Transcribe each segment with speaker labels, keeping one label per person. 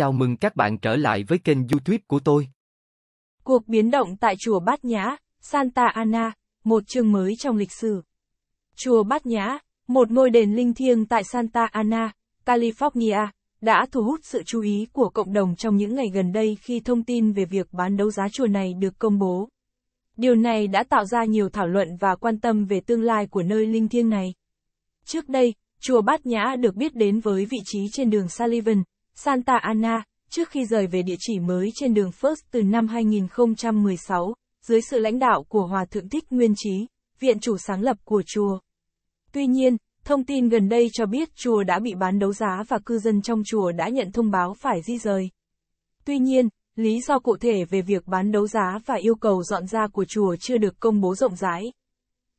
Speaker 1: Chào mừng các bạn trở lại với kênh YouTube của tôi.
Speaker 2: Cuộc biến động tại chùa Bát Nhã, Santa Ana, một chương mới trong lịch sử. Chùa Bát Nhã, một ngôi đền linh thiêng tại Santa Ana, California, đã thu hút sự chú ý của cộng đồng trong những ngày gần đây khi thông tin về việc bán đấu giá chùa này được công bố. Điều này đã tạo ra nhiều thảo luận và quan tâm về tương lai của nơi linh thiêng này. Trước đây, chùa Bát Nhã được biết đến với vị trí trên đường Sullivan, Santa Ana, trước khi rời về địa chỉ mới trên đường First từ năm 2016, dưới sự lãnh đạo của Hòa Thượng Thích Nguyên Trí, viện chủ sáng lập của chùa. Tuy nhiên, thông tin gần đây cho biết chùa đã bị bán đấu giá và cư dân trong chùa đã nhận thông báo phải di rời. Tuy nhiên, lý do cụ thể về việc bán đấu giá và yêu cầu dọn ra của chùa chưa được công bố rộng rãi.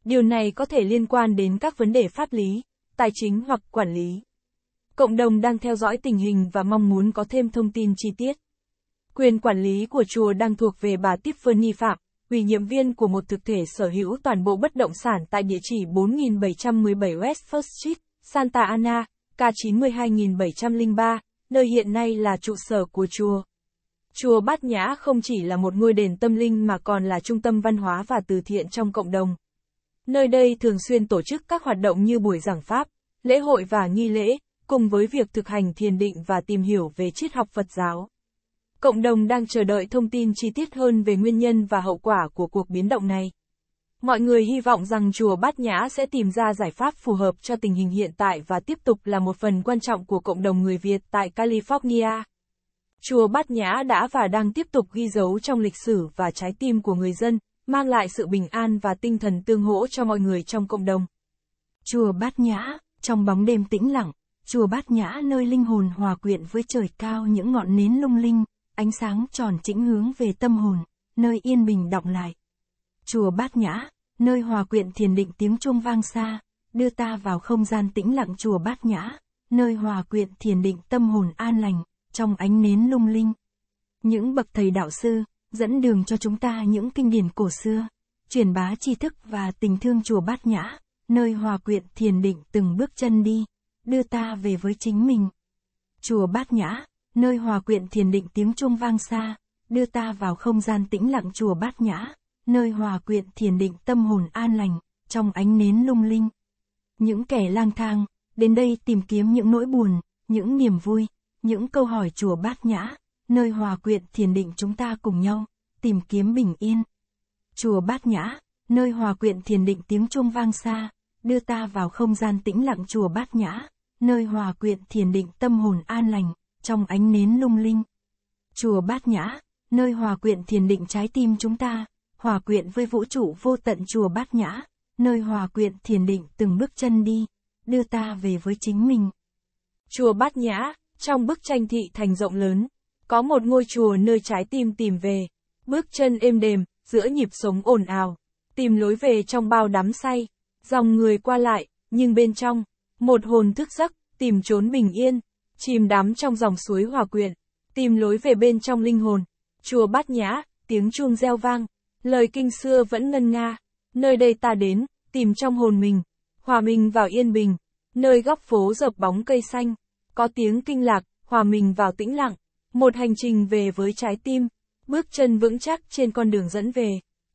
Speaker 2: Điều này có thể liên quan đến các vấn đề pháp lý, tài chính hoặc quản lý. Cộng đồng đang theo dõi tình hình và mong muốn có thêm thông tin chi tiết. Quyền quản lý của chùa đang thuộc về bà Tiffany Phạm, ủy nhiệm viên của một thực thể sở hữu toàn bộ bất động sản tại địa chỉ 4717 West First Street, Santa Ana, K92703, nơi hiện nay là trụ sở của chùa. Chùa Bát Nhã không chỉ là một ngôi đền tâm linh mà còn là trung tâm văn hóa và từ thiện trong cộng đồng. Nơi đây thường xuyên tổ chức các hoạt động như buổi giảng pháp, lễ hội và nghi lễ, cùng với việc thực hành thiền định và tìm hiểu về triết học Phật giáo. Cộng đồng đang chờ đợi thông tin chi tiết hơn về nguyên nhân và hậu quả của cuộc biến động này. Mọi người hy vọng rằng chùa Bát Nhã sẽ tìm ra giải pháp phù hợp cho tình hình hiện tại và tiếp tục là một phần quan trọng của cộng đồng người Việt tại California. Chùa Bát Nhã đã và đang tiếp tục ghi dấu trong lịch sử và trái tim của người dân,
Speaker 1: mang lại sự bình an và tinh thần tương hỗ cho mọi người trong cộng đồng. Chùa Bát Nhã, trong bóng đêm tĩnh lặng, Chùa Bát Nhã nơi linh hồn hòa quyện với trời cao những ngọn nến lung linh, ánh sáng tròn chỉnh hướng về tâm hồn, nơi yên bình đọng lại. Chùa Bát Nhã, nơi hòa quyện thiền định tiếng chuông vang xa, đưa ta vào không gian tĩnh lặng chùa Bát Nhã, nơi hòa quyện thiền định tâm hồn an lành, trong ánh nến lung linh. Những bậc thầy đạo sư, dẫn đường cho chúng ta những kinh điển cổ xưa, truyền bá tri thức và tình thương chùa Bát Nhã, nơi hòa quyện thiền định từng bước chân đi đưa ta về với chính mình. Chùa Bát Nhã, nơi hòa quyện thiền định tiếng chuông vang xa, đưa ta vào không gian tĩnh lặng chùa Bát Nhã, nơi hòa quyện thiền định tâm hồn an lành, trong ánh nến lung linh. Những kẻ lang thang, đến đây tìm kiếm những nỗi buồn, những niềm vui, những câu hỏi chùa Bát Nhã, nơi hòa quyện thiền định chúng ta cùng nhau, tìm kiếm bình yên. Chùa Bát Nhã, nơi hòa quyện thiền định tiếng chuông vang xa, đưa ta vào không gian tĩnh lặng chùa Bát Nhã, nơi hòa quyện thiền định tâm hồn an lành, trong ánh nến lung linh. Chùa Bát Nhã, nơi hòa quyện thiền định trái tim chúng ta, hòa quyện với vũ trụ vô tận chùa Bát Nhã, nơi hòa quyện thiền định từng bước chân đi, đưa ta về với chính mình. Chùa Bát Nhã, trong bức tranh thị thành rộng
Speaker 2: lớn, có một ngôi chùa nơi trái tim tìm về, bước chân êm đềm, giữa nhịp sống ồn ào, tìm lối về trong bao đắm say, dòng người qua lại, nhưng bên trong, một hồn thức giấc, tìm trốn bình yên, chìm đắm trong dòng suối hòa quyện, tìm lối về bên trong linh hồn. Chùa Bát Nhã, tiếng chuông reo vang, lời kinh xưa vẫn ngân nga. Nơi đây ta đến, tìm trong hồn mình, hòa mình vào yên bình, nơi góc phố dợp bóng cây xanh, có tiếng kinh lạc, hòa mình vào tĩnh lặng, một hành trình về với trái tim, bước chân vững chắc trên con đường dẫn về,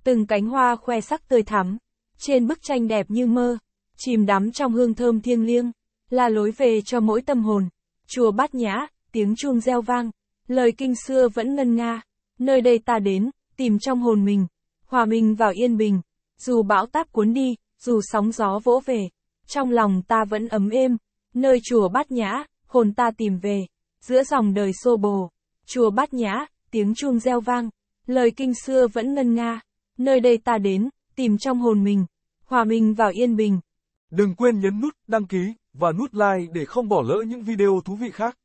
Speaker 2: từng cánh hoa khoe sắc tươi thắm, trên bức tranh đẹp như mơ, chìm đắm trong hương thơm thiêng liêng, là lối về cho mỗi tâm hồn. Chùa Bát Nhã, tiếng chuông reo vang, lời kinh xưa vẫn ngân nga, nơi đây ta đến, tìm trong hồn mình, hòa mình vào yên bình, dù bão táp cuốn đi, dù sóng gió vỗ về, trong lòng ta vẫn ấm êm, nơi chùa Bát Nhã, hồn ta tìm về, giữa dòng đời xô bồ, chùa Bát Nhã, tiếng chuông reo vang, lời kinh xưa vẫn ngân nga, nơi đây ta đến, tìm trong hồn mình, hòa mình vào yên bình,
Speaker 1: Đừng quên nhấn nút đăng ký và nút like để không bỏ lỡ những video thú vị khác.